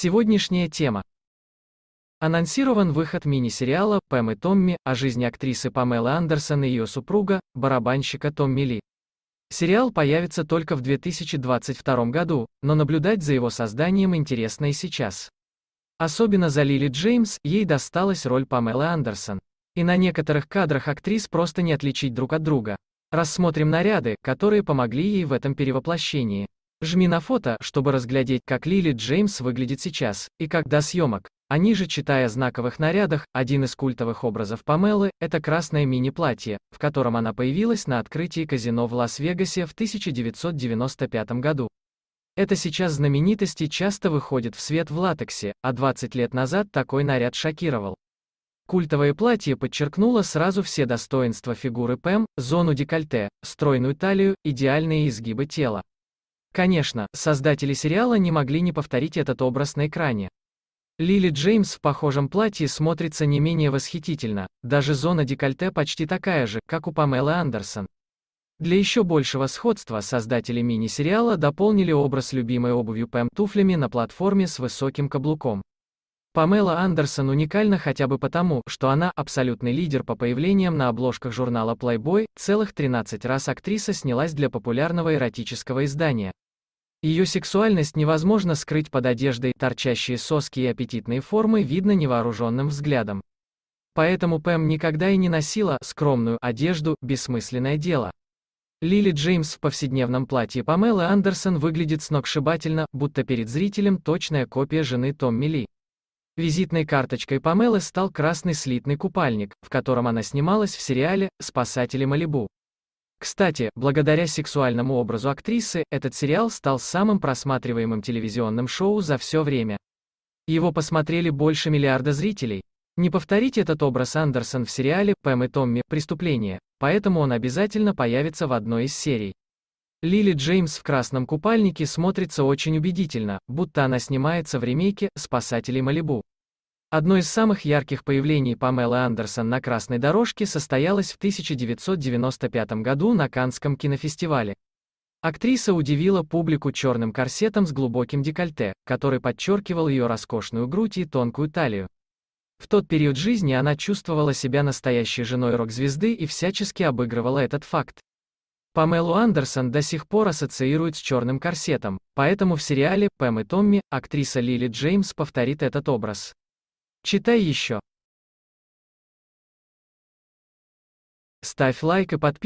Сегодняшняя тема. Анонсирован выход мини-сериала «Пэм и Томми» о жизни актрисы Памелы Андерсон и ее супруга, барабанщика Томми Ли. Сериал появится только в 2022 году, но наблюдать за его созданием интересно и сейчас. Особенно за Лили Джеймс, ей досталась роль Памелы Андерсон. И на некоторых кадрах актрис просто не отличить друг от друга. Рассмотрим наряды, которые помогли ей в этом перевоплощении. Жми на фото, чтобы разглядеть, как Лили Джеймс выглядит сейчас, и как до съемок. А ниже, читая о знаковых нарядах, один из культовых образов Памелы – это красное мини-платье, в котором она появилась на открытии казино в Лас-Вегасе в 1995 году. Это сейчас знаменитости часто выходят в свет в латексе, а 20 лет назад такой наряд шокировал. Культовое платье подчеркнуло сразу все достоинства фигуры Пэм, зону декольте, стройную талию, идеальные изгибы тела. Конечно, создатели сериала не могли не повторить этот образ на экране. Лили Джеймс в похожем платье смотрится не менее восхитительно, даже зона декольте почти такая же, как у Памелы Андерсон. Для еще большего сходства создатели мини-сериала дополнили образ любимой обувью Пэм туфлями на платформе с высоким каблуком. Памела Андерсон уникальна хотя бы потому, что она абсолютный лидер по появлениям на обложках журнала Playboy, целых 13 раз актриса снялась для популярного эротического издания. Ее сексуальность невозможно скрыть под одеждой, торчащие соски и аппетитные формы видно невооруженным взглядом. Поэтому Пэм никогда и не носила скромную одежду, бессмысленное дело. Лили Джеймс в повседневном платье Памелы Андерсон выглядит сногсшибательно, будто перед зрителем точная копия жены Томми Ли. Визитной карточкой Памелы стал красный слитный купальник, в котором она снималась в сериале «Спасатели Малибу». Кстати, благодаря сексуальному образу актрисы, этот сериал стал самым просматриваемым телевизионным шоу за все время. Его посмотрели больше миллиарда зрителей. Не повторить этот образ Андерсон в сериале «Пэм и Томми. Преступление», поэтому он обязательно появится в одной из серий. Лили Джеймс в красном купальнике смотрится очень убедительно, будто она снимается в ремейке «Спасатели Малибу». Одно из самых ярких появлений Памелы Андерсон на красной дорожке состоялось в 1995 году на Канском кинофестивале. Актриса удивила публику черным корсетом с глубоким декольте, который подчеркивал ее роскошную грудь и тонкую талию. В тот период жизни она чувствовала себя настоящей женой рок-звезды и всячески обыгрывала этот факт. Памелу Андерсон до сих пор ассоциируют с черным корсетом, поэтому в сериале «Пэм и Томми» актриса Лили Джеймс повторит этот образ. Читай еще. Ставь лайк и подписывайся.